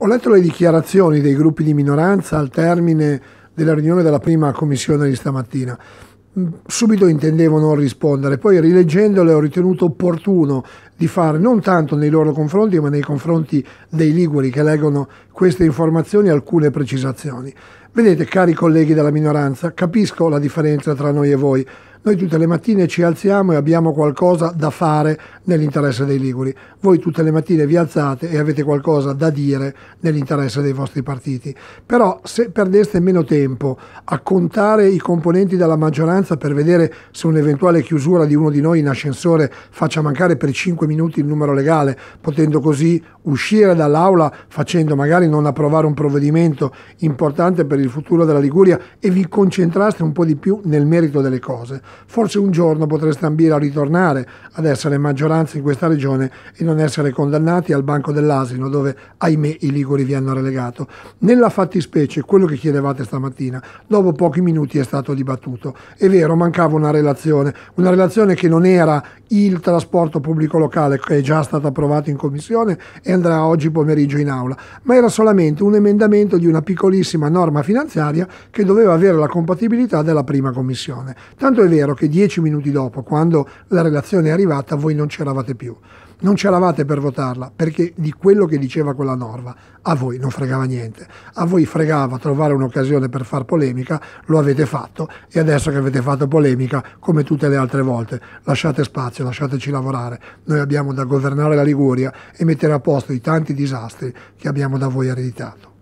Ho letto le dichiarazioni dei gruppi di minoranza al termine della riunione della prima commissione di stamattina. Mm, subito intendevo non rispondere, poi rileggendole ho ritenuto opportuno di fare non tanto nei loro confronti, ma nei confronti dei Liguri che leggono queste informazioni alcune precisazioni. Vedete, cari colleghi della minoranza, capisco la differenza tra noi e voi. Noi tutte le mattine ci alziamo e abbiamo qualcosa da fare nell'interesse dei Liguri. Voi tutte le mattine vi alzate e avete qualcosa da dire nell'interesse dei vostri partiti. Però se perdeste meno tempo a contare i componenti della maggioranza per vedere se un'eventuale chiusura di uno di noi in ascensore faccia mancare per 5 minuti il numero legale, potendo così uscire dall'aula facendo magari non approvare un provvedimento importante per il futuro della Liguria e vi concentraste un po' di più nel merito delle cose Forse un giorno potreste ambire a ritornare ad essere maggioranza in questa regione e non essere condannati al banco dell'asino dove, ahimè, i Liguri vi hanno relegato. Nella fattispecie, quello che chiedevate stamattina, dopo pochi minuti è stato dibattuto. È vero, mancava una relazione, una relazione che non era il trasporto pubblico locale che è già stato approvato in commissione e andrà oggi pomeriggio in aula, ma era solamente un emendamento di una piccolissima norma finanziaria che doveva avere la compatibilità della prima commissione. Tanto è vero che dieci minuti dopo, quando la relazione è arrivata, voi non c'eravate più non ce l'avate per votarla, perché di quello che diceva quella norma a voi non fregava niente, a voi fregava trovare un'occasione per far polemica, lo avete fatto e adesso che avete fatto polemica, come tutte le altre volte, lasciate spazio, lasciateci lavorare, noi abbiamo da governare la Liguria e mettere a posto i tanti disastri che abbiamo da voi ereditato.